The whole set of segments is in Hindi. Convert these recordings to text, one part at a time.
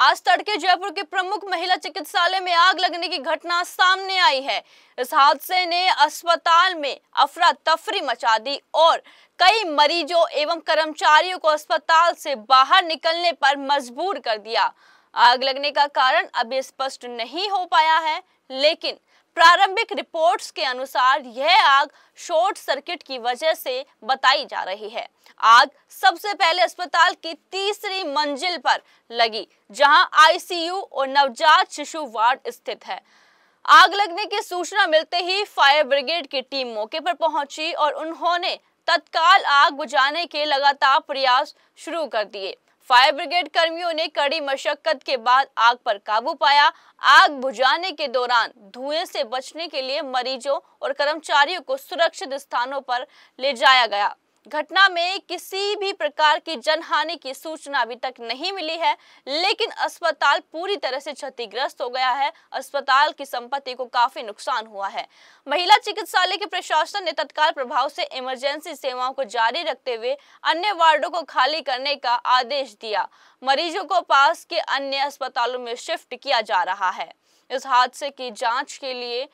आज तड़के जयपुर के प्रमुख महिला चिकित्सालय में आग लगने की घटना सामने आई है इस हादसे ने अस्पताल में अफरा तफरी मचा दी और कई मरीजों एवं कर्मचारियों को अस्पताल से बाहर निकलने पर मजबूर कर दिया आग लगने का कारण अभी स्पष्ट नहीं हो पाया है लेकिन प्रारंभिक रिपोर्ट्स के अनुसार यह आग शॉर्ट सर्किट की वजह से बताई जा रही है आग सबसे पहले अस्पताल की तीसरी मंजिल पर लगी जहां आईसीयू और नवजात शिशु वार्ड स्थित है आग लगने की सूचना मिलते ही फायर ब्रिगेड की टीम मौके पर पहुंची और उन्होंने तत्काल आग बुझाने के लगातार प्रयास शुरू कर दिए फायर ब्रिगेड कर्मियों ने कड़ी मशक्कत के बाद आग पर काबू पाया आग बुझाने के दौरान धुएं से बचने के लिए मरीजों और कर्मचारियों को सुरक्षित स्थानों पर ले जाया गया घटना में किसी भी प्रकार की जनहानि की सूचना अभी तक नहीं मिली है लेकिन अस्पताल पूरी तरह से क्षतिग्रस्त हो गया है अस्पताल की संपत्ति को काफी नुकसान हुआ है महिला चिकित्सालय के प्रशासन ने तत्काल प्रभाव से इमरजेंसी सेवाओं को जारी रखते हुए अन्य वार्डो को खाली करने का आदेश दिया मरीजों को पास के अन्य अस्पतालों में शिफ्ट किया जा रहा है इस हादसे की जाँच के लिए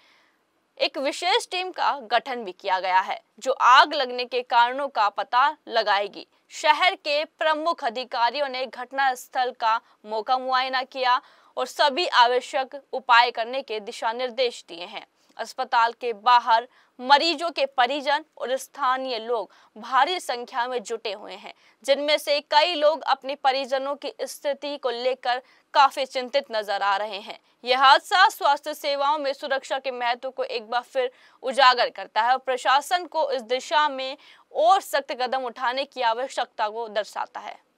एक विशेष टीम का गठन भी किया गया है जो आग लगने के कारणों का पता लगाएगी शहर के प्रमुख अधिकारियों ने घटना स्थल का मौका मुआयना किया और सभी आवश्यक उपाय करने के दिशा निर्देश दिए हैं अस्पताल के बाहर मरीजों के परिजन और स्थानीय लोग भारी संख्या में जुटे हुए हैं जिनमें से कई लोग अपने परिजनों की स्थिति को लेकर काफी चिंतित नजर आ रहे हैं यह हादसा स्वास्थ्य सेवाओं में सुरक्षा के महत्व को एक बार फिर उजागर करता है और प्रशासन को इस दिशा में और सख्त कदम उठाने की आवश्यकता को दर्शाता है